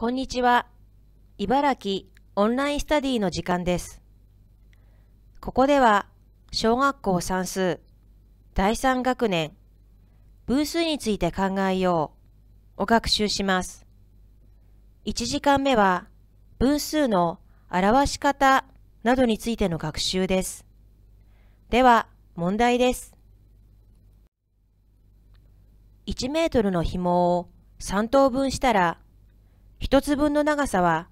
こんにちは。茨城オンラインスタディの時間です。ここでは、小学校算数、第3学年、分数について考えようを学習します。1時間目は、分数の表し方などについての学習です。では、問題です。1メートルの紐を3等分したら、一つ分の長さは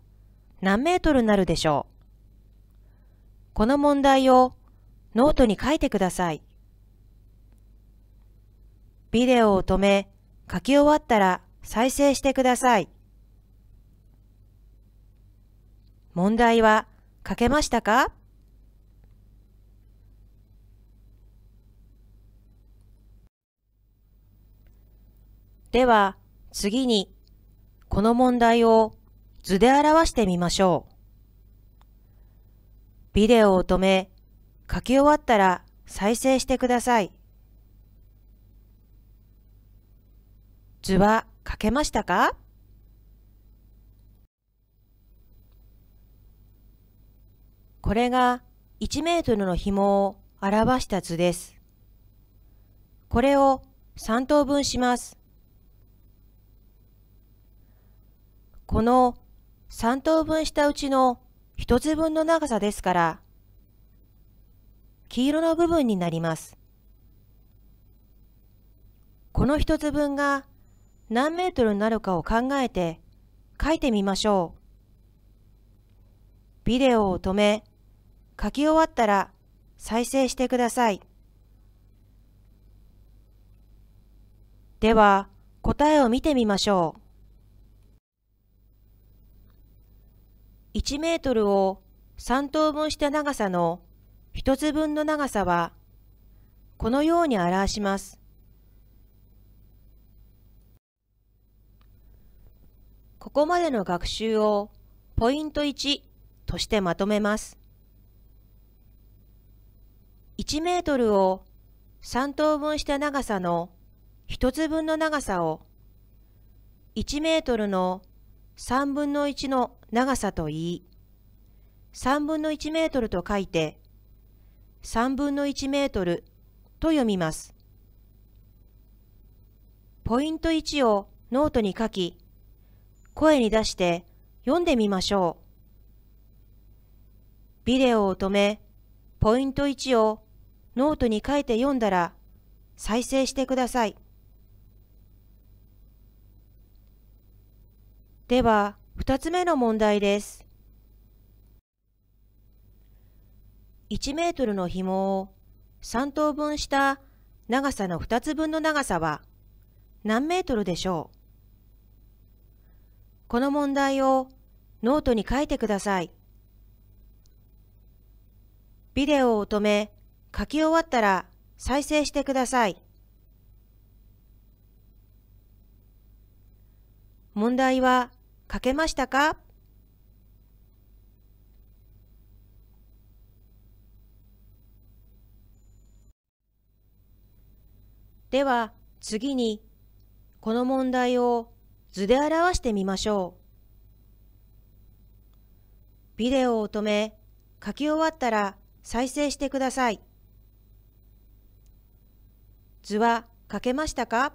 何メートルになるでしょうこの問題をノートに書いてください。ビデオを止め、書き終わったら再生してください。問題は書けましたかでは次にこの問題を図で表してみましょう。ビデオを止め、書き終わったら再生してください。図は書けましたかこれが1メートルの紐を表した図です。これを3等分します。この3等分したうちの1つ分の長さですから、黄色の部分になります。この1つ分が何メートルになるかを考えて書いてみましょう。ビデオを止め、書き終わったら再生してください。では、答えを見てみましょう。1メートルを3等分した長さの1つ分の長さはこのように表します。ここまでの学習をポイント1としてまとめます。1メートルを3等分した長さの1つ分の長さを1メートルの3分の1の長さといい、3分の1メートルと書いて、3分の1メートルと読みます。ポイント1をノートに書き、声に出して読んでみましょう。ビデオを止め、ポイント1をノートに書いて読んだら、再生してください。では、2つ目の問題です。1メートルの紐を3等分した長さの2つ分の長さは何メートルでしょうこの問題をノートに書いてください。ビデオを止め、書き終わったら再生してください。問題は書けましたかでは次にこの問題を図で表してみましょう。ビデオを止め書き終わったら再生してください。図は書けましたか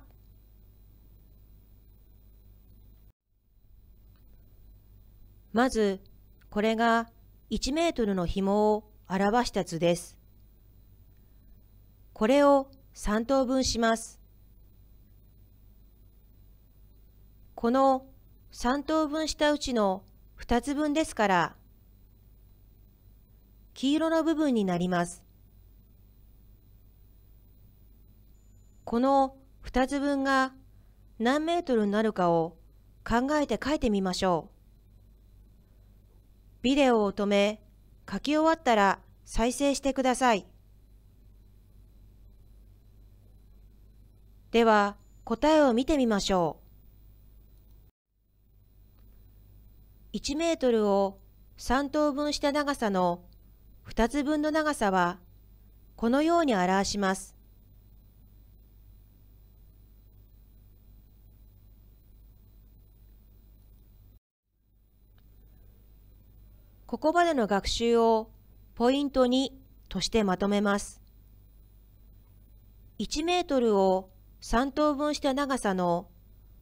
まず、これが1メートルの紐を表した図です。これを3等分します。この3等分したうちの2つ分ですから、黄色の部分になります。この2つ分が何メートルになるかを考えて書いてみましょう。ビデオを止め、書き終わったら再生してください。では、答えを見てみましょう。1メートルを3等分した長さの2つ分の長さは、このように表します。ここまでの学習をポイント2としてまとめます。1メートルを3等分した長さの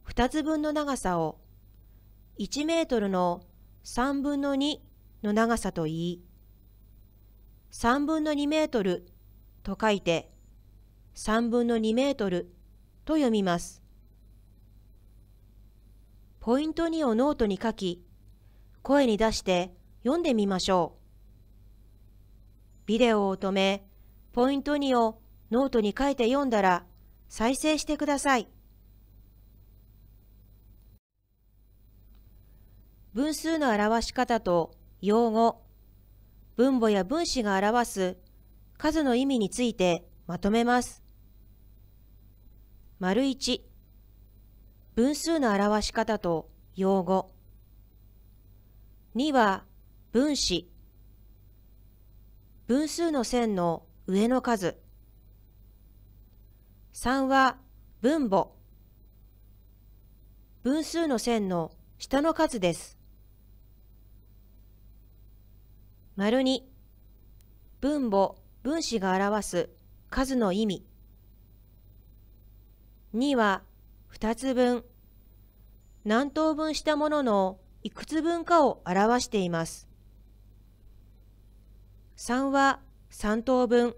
2つ分の長さを1メートルの3分の2の長さと言い、3分の2メートルと書いて3分の2メートルと読みます。ポイント2をノートに書き、声に出して読んでみましょう。ビデオを止め、ポイント2をノートに書いて読んだら再生してください。分数の表し方と用語、分母や分子が表す数の意味についてまとめます。丸1、分数の表し方と用語。2は分子分数の線の上の数3は分母分数の線の下の数です丸2分母分子が表す数の意味2は2つ分何等分したもののいくつ分かを表しています3は3等分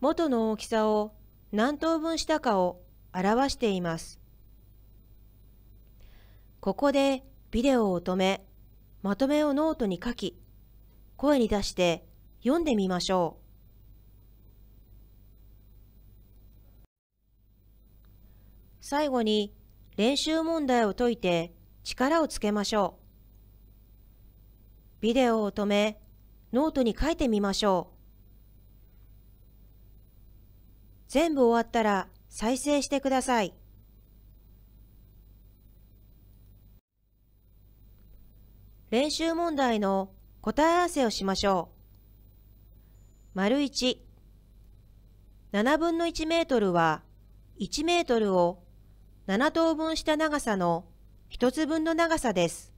元の大きさを何等分したかを表していますここでビデオを止めまとめをノートに書き声に出して読んでみましょう最後に練習問題を解いて力をつけましょうビデオを止めノートに書いてみましょう。全部終わったら再生してください。練習問題の答え合わせをしましょう。丸1、7分の1メートルは1メートルを7等分した長さの1つ分の長さです。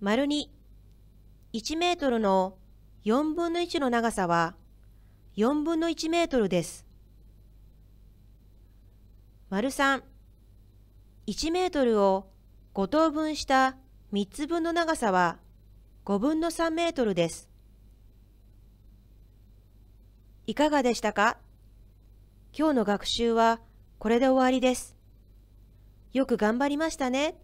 丸2、1メートルの4分の1の長さは4分の1メートルです。丸3、1メートルを5等分した3つ分の長さは5分の3メートルです。いかがでしたか今日の学習はこれで終わりです。よく頑張りましたね。